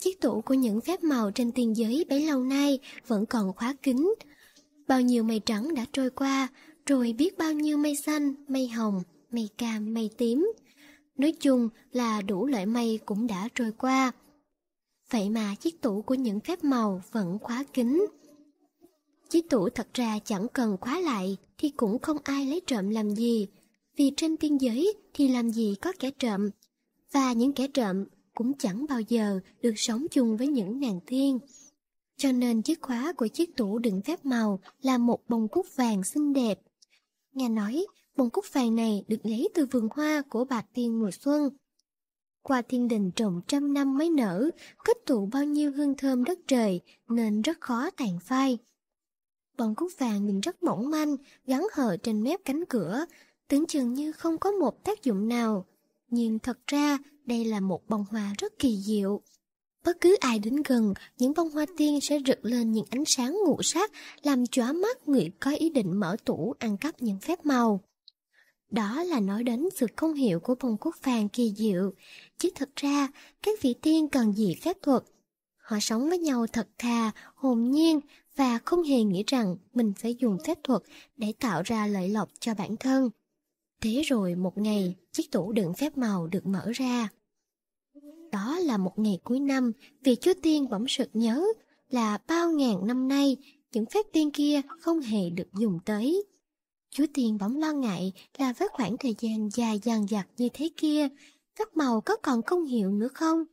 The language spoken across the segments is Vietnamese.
Chiếc tủ của những phép màu trên tiền giới bấy lâu nay vẫn còn khóa kín. Bao nhiêu mây trắng đã trôi qua, rồi biết bao nhiêu mây xanh, mây hồng, mây cam, mây tím. Nói chung là đủ loại mây cũng đã trôi qua. Vậy mà chiếc tủ của những phép màu vẫn khóa kín. Chiếc tủ thật ra chẳng cần khóa lại thì cũng không ai lấy trộm làm gì, vì trên tiên giới thì làm gì có kẻ trộm. Và những kẻ trộm cũng chẳng bao giờ được sống chung với những nàng tiên, Cho nên chiếc khóa của chiếc tủ đựng phép màu là một bông cúc vàng xinh đẹp. Nghe nói, bông cúc vàng này được lấy từ vườn hoa của bà tiên mùa xuân. Qua thiên đình trồng trăm năm mới nở, kết tụ bao nhiêu hương thơm đất trời nên rất khó tàn phai. Bông cúc vàng nhìn rất mỏng manh, gắn hờ trên mép cánh cửa, tưởng chừng như không có một tác dụng nào. Nhưng thật ra đây là một bông hoa rất kỳ diệu. Bất cứ ai đến gần, những bông hoa tiên sẽ rực lên những ánh sáng ngũ sắc, làm chóa mắt người có ý định mở tủ ăn cắp những phép màu. Đó là nói đến sự công hiệu của bông cúc vàng kỳ diệu. Chứ thật ra, các vị tiên cần gì phép thuật. Họ sống với nhau thật thà, hồn nhiên và không hề nghĩ rằng mình phải dùng phép thuật để tạo ra lợi lộc cho bản thân. Thế rồi một ngày, chiếc tủ đựng phép màu được mở ra. Đó là một ngày cuối năm, vì Chúa Tiên bỗng sực nhớ là bao ngàn năm nay, những phép tiên kia không hề được dùng tới. Chúa Tiên bỗng lo ngại là với khoảng thời gian dài dằng dặc như thế kia, các màu có còn không hiệu nữa không?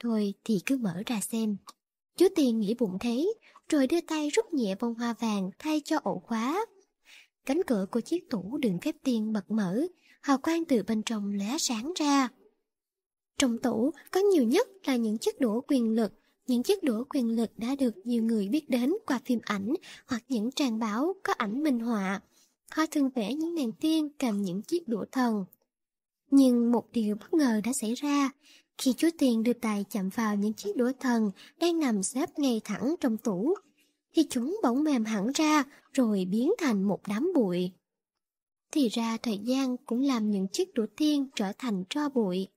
Thôi thì cứ mở ra xem. Chúa Tiên nghĩ bụng thế, rồi đưa tay rút nhẹ bông hoa vàng thay cho ổ khóa. Cánh cửa của chiếc tủ đường phép tiên bật mở, hào quang từ bên trong lóe sáng ra. Trong tủ có nhiều nhất là những chiếc đũa quyền lực, những chiếc đũa quyền lực đã được nhiều người biết đến qua phim ảnh hoặc những trang báo có ảnh minh họa. Họ thường vẽ những nàng tiên cầm những chiếc đũa thần. Nhưng một điều bất ngờ đã xảy ra. Khi chúa tiền đưa tay chạm vào những chiếc đũa thần đang nằm xếp ngay thẳng trong tủ, thì chúng bỗng mềm hẳn ra rồi biến thành một đám bụi. Thì ra thời gian cũng làm những chiếc đũa tiên trở thành tro bụi.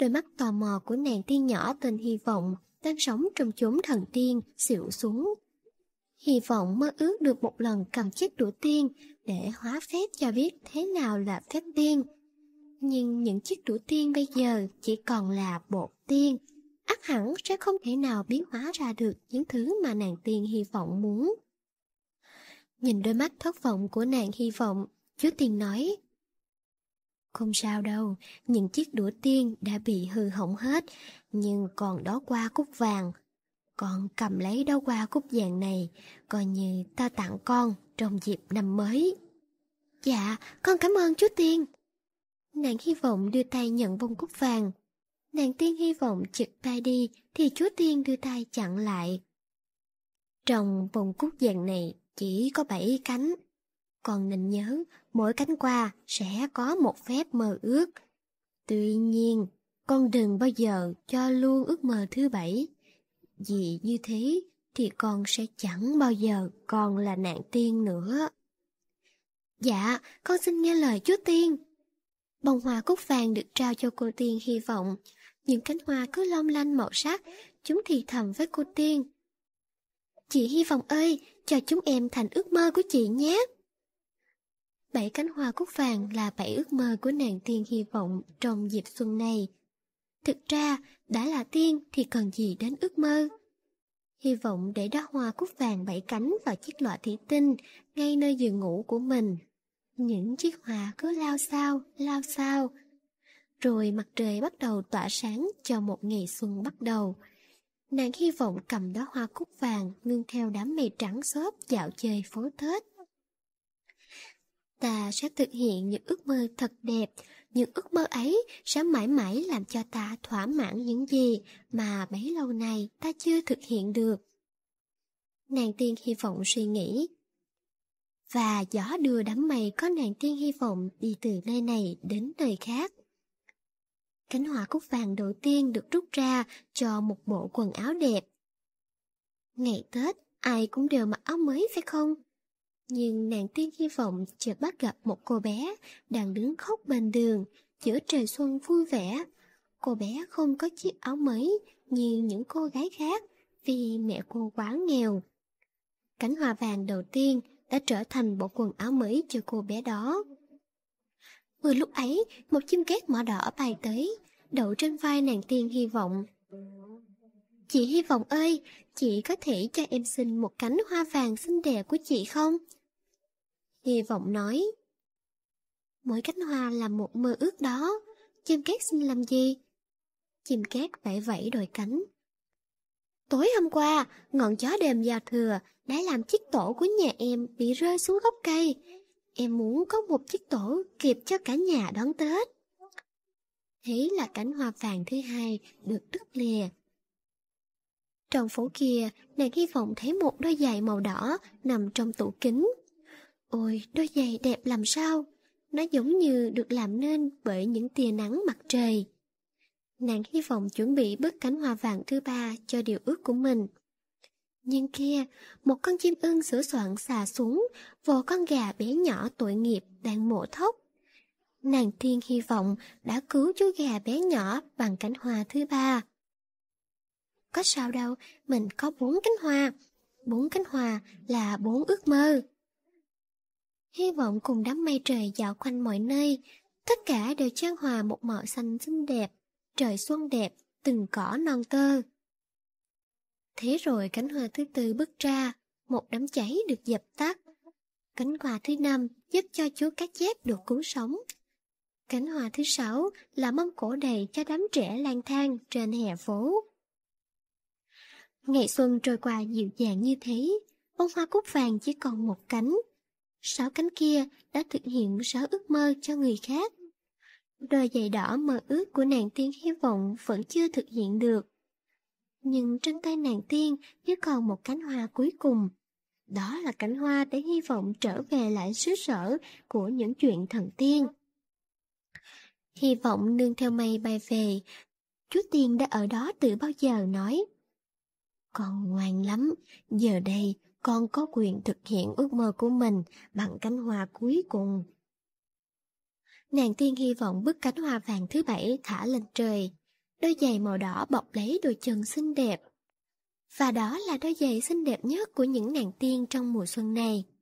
Đôi mắt tò mò của nàng tiên nhỏ tên Hy Vọng đang sống trong chốn thần tiên xịu xuống. Hy vọng mơ ước được một lần cầm chiếc đũa tiên để hóa phép cho biết thế nào là phép tiên. Nhưng những chiếc đũa tiên bây giờ chỉ còn là bột tiên. ắt hẳn sẽ không thể nào biến hóa ra được những thứ mà nàng tiên hy vọng muốn. Nhìn đôi mắt thất vọng của nàng hy vọng, chú tiên nói không sao đâu, những chiếc đũa tiên đã bị hư hỏng hết, nhưng còn đó qua cúc vàng. Con cầm lấy đó qua cúc vàng này, coi như ta tặng con trong dịp năm mới. Dạ, con cảm ơn chú Tiên. Nàng hy vọng đưa tay nhận bông cúc vàng. Nàng Tiên hy vọng chực tay đi thì chú Tiên đưa tay chặn lại. Trong bông cúc vàng này chỉ có bảy cánh, còn nên nhớ mỗi cánh hoa sẽ có một phép mơ ước. Tuy nhiên, con đừng bao giờ cho luôn ước mơ thứ bảy, vì như thế thì con sẽ chẳng bao giờ còn là nạn tiên nữa. Dạ, con xin nghe lời chúa tiên. Bông hoa cúc vàng được trao cho cô tiên hy vọng. Những cánh hoa cứ long lanh màu sắc, chúng thì thầm với cô tiên. Chị hy vọng ơi, cho chúng em thành ước mơ của chị nhé. Bảy cánh hoa cúc vàng là bảy ước mơ của nàng tiên hy vọng trong dịp xuân này. Thực ra, đã là tiên thì cần gì đến ước mơ? Hy vọng để đóa hoa cúc vàng bảy cánh vào chiếc lọ thủy tinh ngay nơi giường ngủ của mình. Những chiếc hoa cứ lao sao, lao sao. Rồi mặt trời bắt đầu tỏa sáng cho một ngày xuân bắt đầu. Nàng hy vọng cầm đóa hoa cúc vàng ngưng theo đám mây trắng xốp dạo chơi phố Tết ta sẽ thực hiện những ước mơ thật đẹp. Những ước mơ ấy sẽ mãi mãi làm cho ta thỏa mãn những gì mà bấy lâu nay ta chưa thực hiện được. Nàng tiên hy vọng suy nghĩ. Và gió đưa đám mây có nàng tiên hy vọng đi từ nơi này đến nơi khác. Cánh hoa cúc vàng đầu tiên được rút ra cho một bộ quần áo đẹp. Ngày Tết, ai cũng đều mặc áo mới phải không? nhưng nàng tiên hy vọng chợt bắt gặp một cô bé đang đứng khóc bên đường giữa trời xuân vui vẻ. Cô bé không có chiếc áo mới như những cô gái khác vì mẹ cô quá nghèo. Cánh hoa vàng đầu tiên đã trở thành bộ quần áo mới cho cô bé đó. Vừa lúc ấy, một chim két mỏ đỏ bay tới, đậu trên vai nàng tiên hy vọng. Chị hy vọng ơi, chị có thể cho em xin một cánh hoa vàng xinh đẹp của chị không? Hy vọng nói. Mỗi cánh hoa là một mơ ước đó, chim két xin làm gì? Chim két vẫy vẫy đôi cánh. Tối hôm qua, ngọn chó đềm giao thừa đã làm chiếc tổ của nhà em bị rơi xuống gốc cây. Em muốn có một chiếc tổ kịp cho cả nhà đón Tết. Thế là cánh hoa vàng thứ hai được đứt lìa trong phố kia, nàng hy vọng thấy một đôi giày màu đỏ nằm trong tủ kính. Ôi, đôi giày đẹp làm sao? Nó giống như được làm nên bởi những tia nắng mặt trời. Nàng hy vọng chuẩn bị bức cánh hoa vàng thứ ba cho điều ước của mình. Nhưng kia, một con chim ưng sửa soạn xà xuống vồ con gà bé nhỏ tội nghiệp đang mổ thốc Nàng tiên hy vọng đã cứu chú gà bé nhỏ bằng cánh hoa thứ ba. Có sao đâu, mình có bốn cánh hoa. Bốn cánh hoa là bốn ước mơ. Hy vọng cùng đám mây trời dạo quanh mọi nơi, tất cả đều trang hòa một màu xanh xinh đẹp, trời xuân đẹp, từng cỏ non tơ. Thế rồi cánh hoa thứ tư bước ra, một đám cháy được dập tắt. Cánh hoa thứ năm giúp cho chú cá chép được cứu sống. Cánh hoa thứ sáu là mâm cổ đầy cho đám trẻ lang thang trên hè phố. Ngày xuân trôi qua dịu dàng như thế, bông hoa cúc vàng chỉ còn một cánh. Sáu cánh kia đã thực hiện sáu ước mơ cho người khác. Đôi giày đỏ mơ ước của nàng tiên hy vọng vẫn chưa thực hiện được. Nhưng trên tay nàng tiên chỉ còn một cánh hoa cuối cùng. Đó là cánh hoa để hy vọng trở về lại xứ sở của những chuyện thần tiên. Hy vọng nương theo mây bay về. Chú Tiên đã ở đó từ bao giờ nói con ngoan lắm, giờ đây con có quyền thực hiện ước mơ của mình bằng cánh hoa cuối cùng. Nàng tiên hy vọng bức cánh hoa vàng thứ bảy thả lên trời, đôi giày màu đỏ bọc lấy đôi chân xinh đẹp. Và đó là đôi giày xinh đẹp nhất của những nàng tiên trong mùa xuân này.